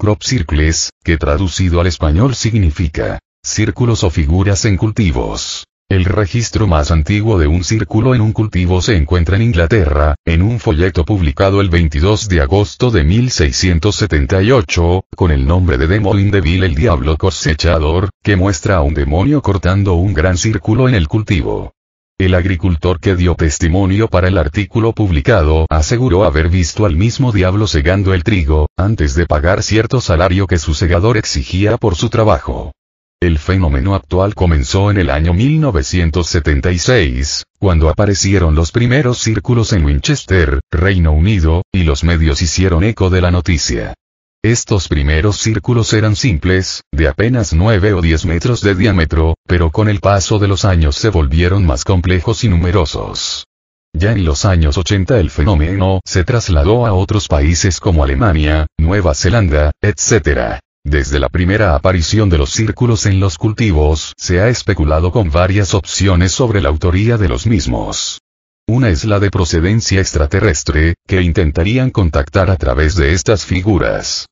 crop circles, que traducido al español significa círculos o figuras en cultivos. El registro más antiguo de un círculo en un cultivo se encuentra en Inglaterra, en un folleto publicado el 22 de agosto de 1678, con el nombre de Demolin Deville el Diablo Cosechador, que muestra a un demonio cortando un gran círculo en el cultivo. El agricultor que dio testimonio para el artículo publicado aseguró haber visto al mismo diablo segando el trigo, antes de pagar cierto salario que su segador exigía por su trabajo. El fenómeno actual comenzó en el año 1976, cuando aparecieron los primeros círculos en Winchester, Reino Unido, y los medios hicieron eco de la noticia. Estos primeros círculos eran simples, de apenas 9 o 10 metros de diámetro, pero con el paso de los años se volvieron más complejos y numerosos. Ya en los años 80 el fenómeno se trasladó a otros países como Alemania, Nueva Zelanda, etc. Desde la primera aparición de los círculos en los cultivos, se ha especulado con varias opciones sobre la autoría de los mismos. Una es la de procedencia extraterrestre, que intentarían contactar a través de estas figuras.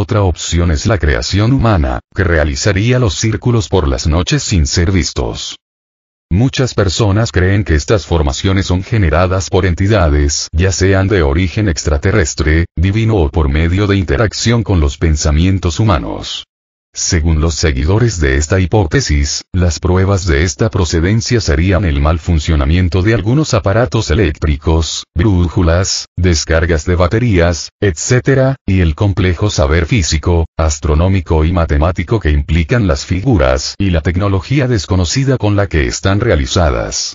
Otra opción es la creación humana, que realizaría los círculos por las noches sin ser vistos. Muchas personas creen que estas formaciones son generadas por entidades, ya sean de origen extraterrestre, divino o por medio de interacción con los pensamientos humanos. Según los seguidores de esta hipótesis, las pruebas de esta procedencia serían el mal funcionamiento de algunos aparatos eléctricos, brújulas, descargas de baterías, etc., y el complejo saber físico, astronómico y matemático que implican las figuras y la tecnología desconocida con la que están realizadas.